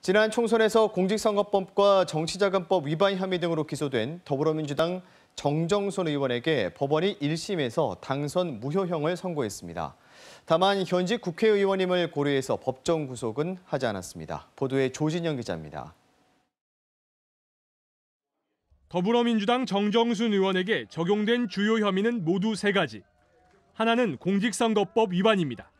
지난 총선에서 공직선거법과 정치자금법 위반 혐의 등으로 기소된 더불어민주당 정정선 의원에게 법원이 1심에서 당선 무효형을 선고했습니다. 다만 현직 국회의원임을 고려해서 법정 구속은 하지 않았습니다. 보도에 조진영 기자입니다. 더불어민주당 정정순 의원에게 적용된 주요 혐의는 모두 세 가지. 하나는 공직선거법 위반입니다.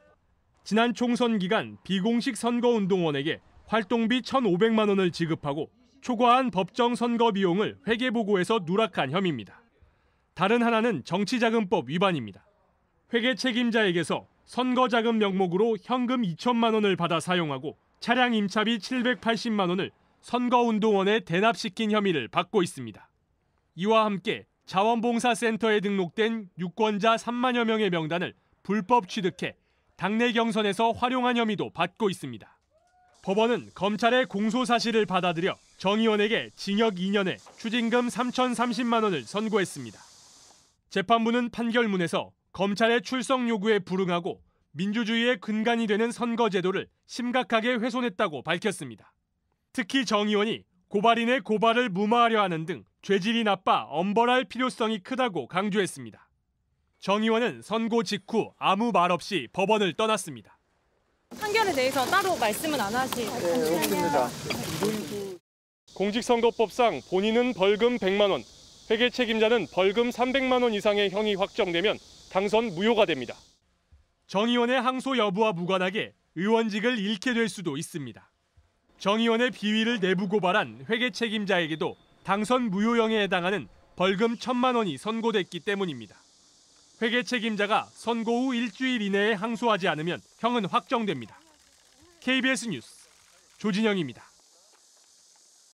지난 총선 기간 비공식 선거운동원에게 활동비 1,500만 원을 지급하고 초과한 법정 선거 비용을 회계보고에서 누락한 혐의입니다. 다른 하나는 정치자금법 위반입니다. 회계 책임자에게서 선거자금 명목으로 현금 2천만 원을 받아 사용하고 차량 임차비 780만 원을 선거운동원에 대납시킨 혐의를 받고 있습니다. 이와 함께 자원봉사센터에 등록된 유권자 3만여 명의 명단을 불법 취득해 당내 경선에서 활용한 혐의도 받고 있습니다. 법원은 검찰의 공소 사실을 받아들여 정의원에게 징역 2년에 추징금 3,030만 원을 선고했습니다. 재판부는 판결문에서 검찰의 출석 요구에 불응하고 민주주의의 근간이 되는 선거제도를 심각하게 훼손했다고 밝혔습니다. 특히 정의원이 고발인의 고발을 무마하려 하는 등 죄질이 나빠 엄벌할 필요성이 크다고 강조했습니다. 정의원은 선고 직후 아무 말 없이 법원을 떠났습니다. 판결에 대해서 따로 말씀은 안 하시고. 네, 습니다 공직선거법상 본인은 벌금 100만 원, 회계 책임자는 벌금 300만 원 이상의 형이 확정되면 당선 무효가 됩니다. 정 의원의 항소 여부와 무관하게 의원직을 잃게 될 수도 있습니다. 정 의원의 비위를 내부 고발한 회계 책임자에게도 당선 무효형에 해당하는 벌금 천만 원이 선고됐기 때문입니다. 회계 책임자가 선고 후 일주일 이내에 항소하지 않으면 형은 확정됩니다. KBS 뉴스 조진영입니다.